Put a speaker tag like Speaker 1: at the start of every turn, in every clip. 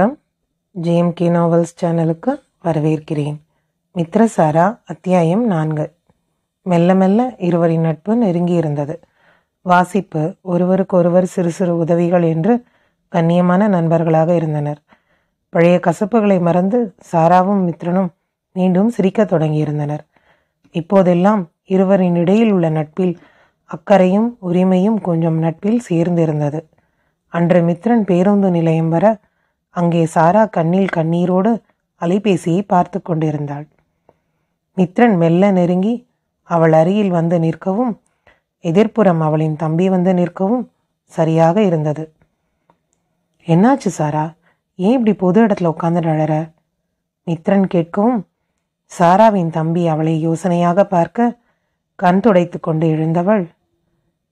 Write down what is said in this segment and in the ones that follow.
Speaker 1: வணக்கம் K novels சேனலுக்கு வரவேற்கிறேன் மித்ரசாரா அத்தியாயம் நான்கு மெல்ல மெல்ல இருவரின் நட்பு நெருங்கியிருந்தது வாசிப்பு ஒருவருக்கொருவர் சிறு சிறு உதவிகள் என்று கண்ணியமான நண்பர்களாக இருந்தனர் பழைய கசப்புகளை மறந்து சாராவும் மித்ரனும் மீண்டும் சிரிக்க தொடங்கியிருந்தனர் இப்போதெல்லாம் இருவரின் இடையில் உள்ள நட்பில் அக்கறையும் உரிமையும் கொஞ்சம் நட்பில் சேர்ந்திருந்தது அன்று மித்ரன் பேருந்து நிலையம் வர அங்கே சாரா கண்ணில் கண்ணீரோடு அலைபேசியை பார்த்து கொண்டிருந்தாள் மித்ரன் மெல்ல நெருங்கி அவள் அருகில் வந்து நிற்கவும் எதிர்ப்புறம் அவளின் தம்பி வந்து நிற்கவும் சரியாக இருந்தது என்னாச்சு சாரா ஏன் இப்படி பொது இடத்துல உட்காந்து நழற மித்ரன் கேட்கவும் சாராவின் தம்பி அவளை யோசனையாக பார்க்க கண் துடைத்து கொண்டு எழுந்தவள்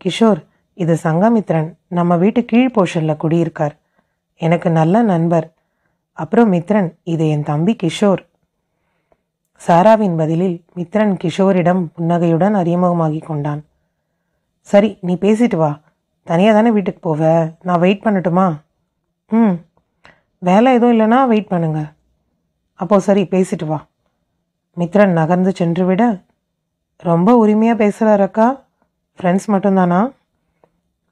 Speaker 1: கிஷோர் இது சங்கமித்ரன் நம்ம வீட்டு கீழ் போர்ஷனில் குடியிருக்கார் எனக்கு நல்ல நண்பர் அப்புறம் மித்ரன் இது என் தம்பி கிஷோர் சாராவின் பதிலில் மித்ரன் கிஷோரிடம் புன்னகையுடன் அறிமுகமாகிக் கொண்டான் சரி நீ பேசிட்டு வா தனியாக தானே வீட்டுக்கு போவ நான் வெயிட் பண்ணட்டுமா ம் வேலை எதுவும் இல்லைனா வெயிட் பண்ணுங்க அப்போது சரி பேசிட்டு வா மித்ரன் நகர்ந்து சென்று விட ரொம்ப உரிமையாக பேசுகிறாரக்கா ஃப்ரெண்ட்ஸ் மட்டும்தானா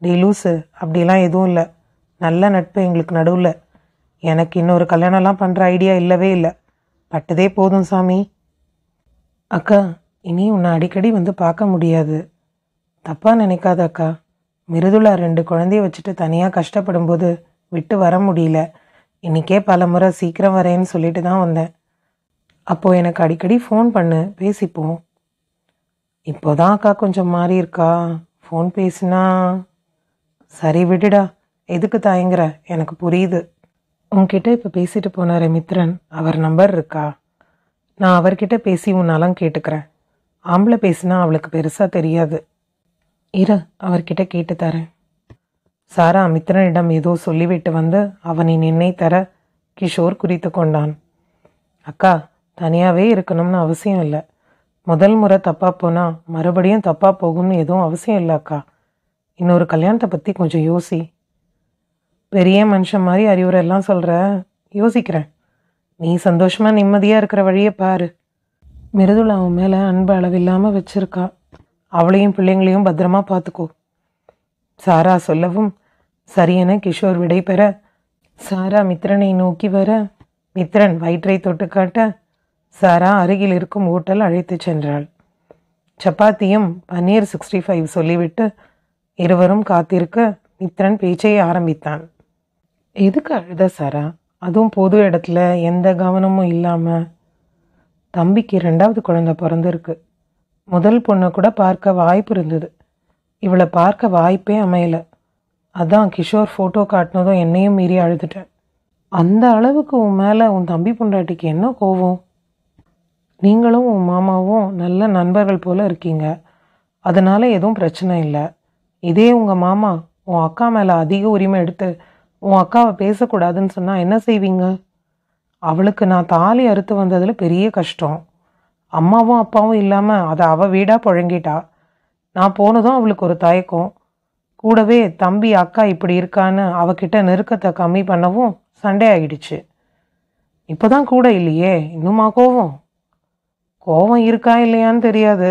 Speaker 1: டே அப்படிலாம் எதுவும் இல்லை நல்ல நட்பு எங்களுக்கு நடுவில் எனக்கு இன்னொரு கல்யாணம்லாம் பண்ணுற ஐடியா இல்லவே இல்லை பட்டதே போதும் சாமி அக்கா இனி உன்னை அடிக்கடி வந்து பார்க்க முடியாது தப்பாக நினைக்காத அக்கா மிருதுளா ரெண்டு குழந்தைய வச்சுட்டு தனியாக கஷ்டப்படும்போது விட்டு வர முடியல இன்றைக்கே பல முறை சீக்கிரம் வரேன்னு சொல்லிட்டு தான் வந்தேன் அப்போது எனக்கு அடிக்கடி ஃபோன் பண்ணு பேசிப்போம் இப்போ தான் அக்கா கொஞ்சம் மாறி இருக்கா ஃபோன் பேசினா சரி விடுடா எதுக்கு தயங்குற எனக்கு புரியுது உன்கிட்ட இப்போ பேசிட்டு போனாரே மித்ரன் அவர் நம்பர் இருக்கா நான் அவர்கிட்ட பேசி உன்னாலாம் கேட்டுக்கிறேன் ஆம்பளை பேசினா அவளுக்கு பெருசாக தெரியாது இரு அவர்கிட்ட கேட்டு தரேன் சாரா மித்ரனிடம் ஏதோ சொல்லிவிட்டு வந்து அவனை நின்னை தர கிஷோர் குறித்து கொண்டான் அக்கா தனியாகவே இருக்கணும்னு அவசியம் இல்லை முதல் முறை தப்பாக போனால் மறுபடியும் தப்பாக போகும்னு எதுவும் அவசியம் இல்லை அக்கா இன்னொரு கல்யாணத்தை பற்றி கொஞ்சம் யோசி பெரிய மனுஷன் மாதிரி அறிவுரை எல்லாம் சொல்கிற யோசிக்கிறேன் நீ சந்தோஷமாக நிம்மதியாக இருக்கிற வழியை பாரு மிருதுளா அவன் மேலே அன்பு அளவில்லாமல் வச்சுருக்கா அவளையும் பிள்ளைங்களையும் பத்திரமா பார்த்துக்கோ சாரா சொல்லவும் சரியென கிஷோர் விடை பெற சாரா மித்ரனை நோக்கி வர மித்ரன் வயிற்றை தொட்டு காட்ட சாரா அருகில் இருக்கும் ஓட்டல் அழைத்து சென்றாள் சப்பாத்தியும் பன்னீர் சிக்ஸ்டி ஃபைவ் சொல்லிவிட்டு இருவரும் காத்திருக்க மித்ரன் பேச்சை ஆரம்பித்தான் எதுக்கு அழுத சாரா அதுவும் பொது இடத்துல எந்த கவனமும் இல்லாமல் தம்பிக்கு ரெண்டாவது குழந்த பிறந்திருக்கு முதல் பொண்ணை கூட பார்க்க வாய்ப்பு இருந்தது இவளை பார்க்க வாய்ப்பே அமையலை அதான் கிஷோர் ஃபோட்டோ காட்டினதும் என்னையும் மீறி அழுதுட்டேன் அந்த அளவுக்கு உன் மேலே உன் தம்பி பொண்டாட்டிக்கு என்ன கோவம் நீங்களும் உன் மாமாவும் நல்ல நண்பர்கள் போல் இருக்கீங்க அதனால் எதுவும் பிரச்சனை இல்லை இதே உங்கள் மாமா உன் அக்கா மேலே அதிக உரிமை எடுத்து உன் அக்காவை பேசக்கூடாதுன்னு சொன்னால் என்ன செய்வீங்க அவளுக்கு நான் தாலி அறுத்து வந்ததில் பெரிய கஷ்டம் அம்மாவும் அப்பாவும் இல்லாமல் அதை அவள் வீடாக புழங்கிட்டா நான் போனதும் அவளுக்கு ஒரு தயக்கம் கூடவே தம்பி அக்கா இப்படி இருக்கான்னு அவகிட்ட நெருக்கத்தை கம்மி பண்ணவும் சண்டே ஆகிடுச்சு இப்போ தான் கூட இல்லையே இன்னுமா கோவம் கோவம் இருக்கா இல்லையான்னு தெரியாது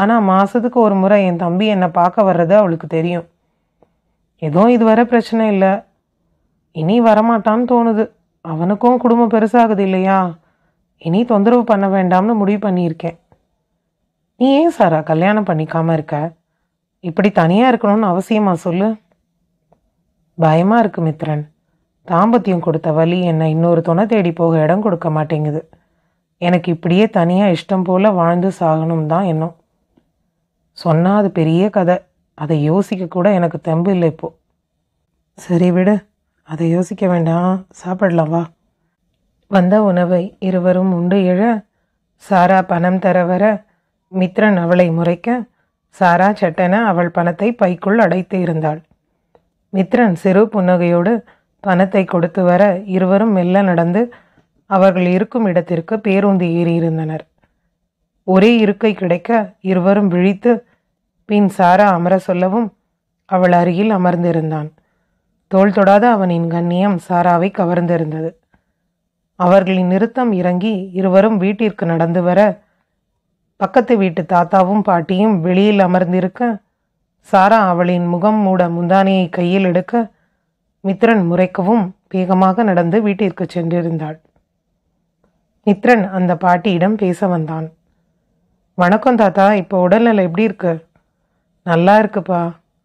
Speaker 1: ஆனால் மாதத்துக்கு ஒரு முறை என் தம்பி என்னை பார்க்க வர்றது அவளுக்கு தெரியும் எதுவும் இதுவரை பிரச்சனை இல்லை இனி வரமாட்டான்னு தோணுது அவனுக்கும் குடும்பம் பெருசாகுது இல்லையா இனி தொந்தரவு பண்ண வேண்டாம்னு முடிவு பண்ணியிருக்கேன் நீ ஏன் சாரா கல்யாணம் பண்ணிக்காமல் இருக்க இப்படி தனியாக இருக்கணும்னு அவசியமா சொல்லு பயமாக இருக்கு மித்ரன் தாம்பத்தியம் கொடுத்த வழி என்னை இன்னொரு துணை தேடி போக இடம் கொடுக்க மாட்டேங்குது எனக்கு இப்படியே தனியாக இஷ்டம் போல் வாழ்ந்து சாகணும் தான் எண்ணம் சொன்னால் அது பெரிய கதை அதை யோசிக்க கூட எனக்கு தெம்பு இல்லை இப்போது சரி விடு அதை யோசிக்க வேண்டாம் சாப்பிடலாம் வா வந்த உணவை இருவரும் உண்டு எழ சாரா பணம் தர வர மித்ரன் அவளை முறைக்க சாரா சட்டென அவள் பணத்தை பைக்குள் அடைத்து இருந்தாள் மித்ரன் சிறு புன்னகையோடு பணத்தை கொடுத்து வர இருவரும் மெல்ல நடந்து அவர்கள் இருக்கும் இடத்திற்கு பேருந்து ஏறியிருந்தனர் ஒரே இருக்கை கிடைக்க இருவரும் விழித்து பின் சாரா அமர சொல்லவும் அவள் அருகில் அமர்ந்திருந்தான் தோல் தொடாத அவனின் கண்ணியம் சாராவை கவர்ந்திருந்தது அவர்களின் நிறுத்தம் இறங்கி இருவரும் வீட்டிற்கு நடந்து வர பக்கத்து வீட்டு தாத்தாவும் பாட்டியும் வெளியில் அமர்ந்திருக்க சாரா அவளின் முகம் மூட முந்தானியை கையில் எடுக்க மித்ரன் முறைக்கவும் வேகமாக நடந்து வீட்டிற்கு சென்றிருந்தாள் மித்ரன் அந்த பாட்டியிடம் பேச வந்தான் வணக்கம் தாத்தா இப்போ உடல்நிலை எப்படி இருக்கு நல்லா இருக்குப்பா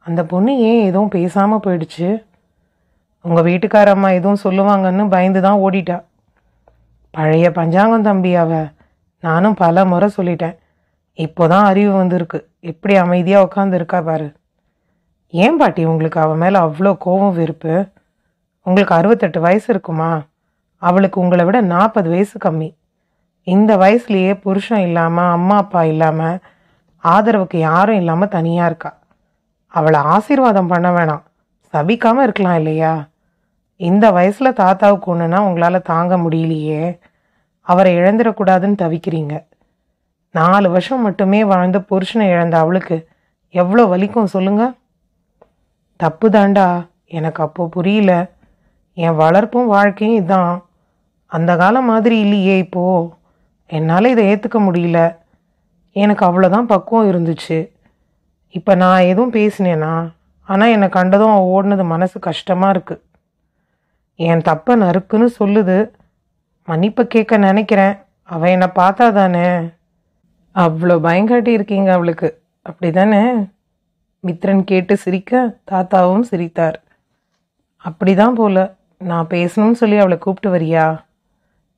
Speaker 1: அந்த பொண்ணு ஏன் எதுவும் பேசாமல் போயிடுச்சு உங்கள் வீட்டுக்கார அம்மா எதுவும் சொல்லுவாங்கன்னு பயந்து தான் ஓடிட்டா பழைய பஞ்சாங்கம் தம்பி அவ நானும் பல முறை சொல்லிட்டேன் இப்போ தான் அறிவு வந்திருக்கு எப்படி அமைதியாக உட்காந்துருக்கா பாரு ஏன் பாட்டி உங்களுக்கு அவன் மேலே அவ்வளோ கோபம் வெறுப்பு உங்களுக்கு அறுபத்தெட்டு வயசு இருக்குமா அவளுக்கு உங்களை விட நாற்பது வயசு கம்மி இந்த வயசுலேயே புருஷன் இல்லாமல் அம்மா அப்பா இல்லாமல் ஆதரவுக்கு யாரும் இல்லாமல் தனியாக இருக்கா அவளை ஆசீர்வாதம் பண்ண வேணாம் சபிக்காமல் இருக்கலாம் இல்லையா இந்த வயசில் தாத்தாவுக்கு ஒன்றுனா உங்களால் தாங்க முடியலையே அவரை இழந்துடக்கூடாதுன்னு தவிக்கிறீங்க நாலு வருஷம் மட்டுமே வாழ்ந்த புருஷனை இழந்த அவளுக்கு எவ்வளோ வலிக்கும் சொல்லுங்க தப்பு தாண்டா எனக்கு அப்போ புரியல என் வளர்ப்பும் வாழ்க்கையும் இதான் அந்த காலம் மாதிரி இல்லையே இப்போது என்னால் இதை ஏற்றுக்க முடியல எனக்கு அவ்வளோதான் பக்குவம் இருந்துச்சு இப்போ நான் எதுவும் பேசினேனா ஆனால் என்னை கண்டதும் ஓடினது மனசு கஷ்டமாக இருக்குது என் தப்பை நறுக்குன்னு சொல்லுது மன்னிப்பை கேட்க நினைக்கிறேன் அவள் என்னை பார்த்தா தானே அவ்வளோ பயங்காட்டி இருக்கீங்க அவளுக்கு அப்படி தானே மித்ரன் கேட்டு சிரிக்க தாத்தாவும் சிரித்தார் அப்படி தான் போல் நான் பேசணும்னு சொல்லி அவளை கூப்பிட்டு வரியா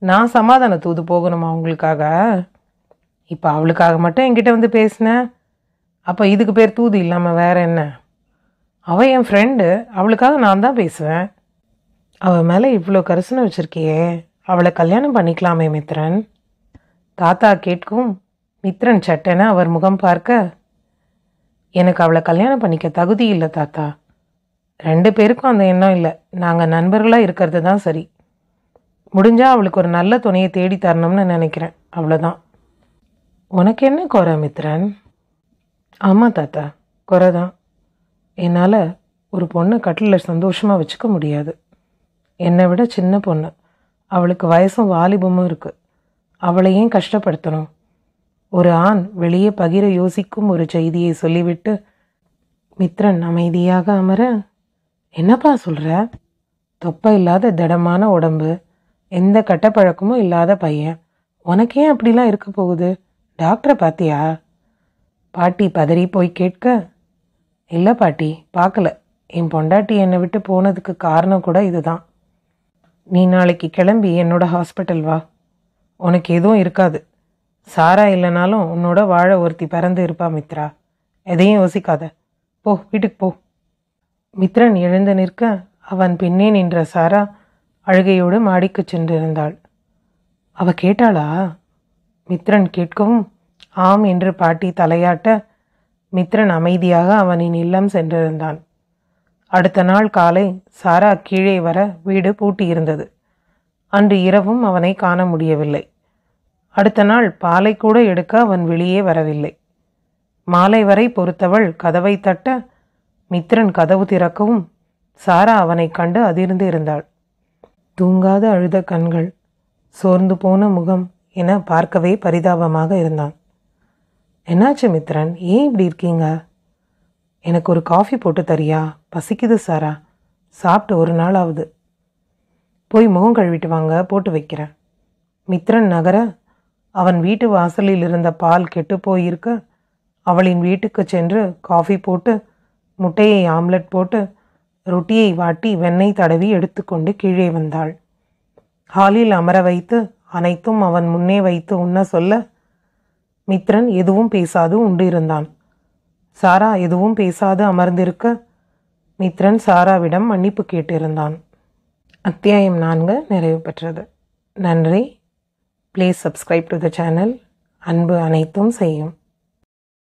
Speaker 1: நான் சமாதான தூது போகணுமா அவங்களுக்காக இப்போ அவளுக்காக மட்டும் என்கிட்ட வந்து பேசினேன் அப்போ இதுக்கு பேர் தூது இல்லாமல் வேற என்ன அவள் என் ஃப்ரெண்டு அவளுக்காக நான் தான் பேசுவேன் அவள் மேலே இவ்வளோ கரிசனை வச்சுருக்கியே அவளை கல்யாணம் பண்ணிக்கலாமே மித்ரன் தாத்தா கேட்கும் மித்ரன் சட்டனை அவர் முகம் பார்க்க எனக்கு அவளை கல்யாணம் பண்ணிக்க தகுதி இல்லை தாத்தா ரெண்டு பேருக்கும் அந்த எண்ணம் இல்லை நாங்கள் நண்பர்களாக இருக்கிறது தான் சரி முடிஞ்சால் அவளுக்கு ஒரு நல்ல துணையை தேடி தரணும்னு நினைக்கிறேன் அவ்வளோதான் உனக்கு என்ன குறை மித்ரன் ஆமாம் தாத்தா குறை தான் என்னால் ஒரு பொண்ணை கட்டில சந்தோஷமாக வச்சுக்க முடியாது என்னை விட சின்ன பொண்ணு அவளுக்கு வயசும் வாலிபமும் இருக்குது அவளையும் கஷ்டப்படுத்தணும் ஒரு ஆண் வெளியே பகிர யோசிக்கும் ஒரு செய்தியை சொல்லிவிட்டு மித்ரன் அமைதியாக அமர என்னப்பா சொல்கிற தொப்ப இல்லாத திடமான உடம்பு எந்த கட்டப்பழக்கமும் இல்லாத பையன் உனக்கு ஏன் அப்படிலாம் இருக்க போகுது டாக்டரை பார்த்தியா பாட்டி பதறி போய் கேட்க இல்லை பாட்டி பார்க்கல என் பொண்டாட்டி என்னை விட்டு போனதுக்கு காரணம் கூட இதுதான் நீ நாளைக்கு கிளம்பி என்னோட ஹாஸ்பிட்டல் வா உனக்கு எதுவும் இருக்காது சாரா இல்லைனாலும் உன்னோட வாழ ஒருத்தி பறந்து இருப்பா மித்ரா எதையும் யோசிக்காத போ வீட்டுக்கு போ மித்ரன் எழுந்து நிற்க அவன் பின்னே நின்ற சாரா அழுகையோடு மாடிக்கு சென்றிருந்தாள் அவ கேட்டாளா மித்ரன் கேட்கவும் ஆம் என்று பாட்டி தலையாட்ட மித்ரன் அமைதியாக அவனின் இல்லம் சென்றிருந்தான் அடுத்த நாள் காலை சாரா கீழே வர வீடு பூட்டியிருந்தது அன்று இரவும் அவனை காண முடியவில்லை அடுத்த நாள் பாலை கூட எடுக்க அவன் வெளியே வரவில்லை மாலை வரை பொறுத்தவள் கதவை தட்ட மித்ரன் கதவு திறக்கவும் சாரா அவனை கண்டு அதிர்ந்து இருந்தாள் தூங்காத அழுத கண்கள் சோர்ந்து போன முகம் என பார்க்கவே பரிதாபமாக இருந்தான் என்னாச்சு மித்ரன் ஏன் இப்படி இருக்கீங்க எனக்கு ஒரு காஃபி போட்டு தரியா பசிக்குது சாரா சாப்பிட்டு ஒரு நாள் ஆகுது போய் முகம் கழுவிட்டு வாங்க போட்டு வைக்கிறேன் மித்ரன் நகர அவன் வீட்டு வாசலில் இருந்த பால் கெட்டு போயிருக்க அவளின் வீட்டுக்கு சென்று காஃபி போட்டு முட்டையை ஆம்லெட் போட்டு ரொட்டியை வாட்டி வெண்ணெய் தடவி எடுத்துக்கொண்டு கீழே வந்தாள் ஹாலில் அமர வைத்து அனைத்தும் அவன் முன்னே வைத்து உண்ண சொல்ல மித்ரன் எதுவும் பேசாது உண்டு இருந்தான் சாரா எதுவும் பேசாது அமர்ந்திருக்க மித்ரன் சாராவிடம் மன்னிப்பு கேட்டிருந்தான் அத்தியாயம் நான்கு நிறைவு பெற்றது நன்றி please subscribe to the channel அன்பு அனைத்தும் செய்யும்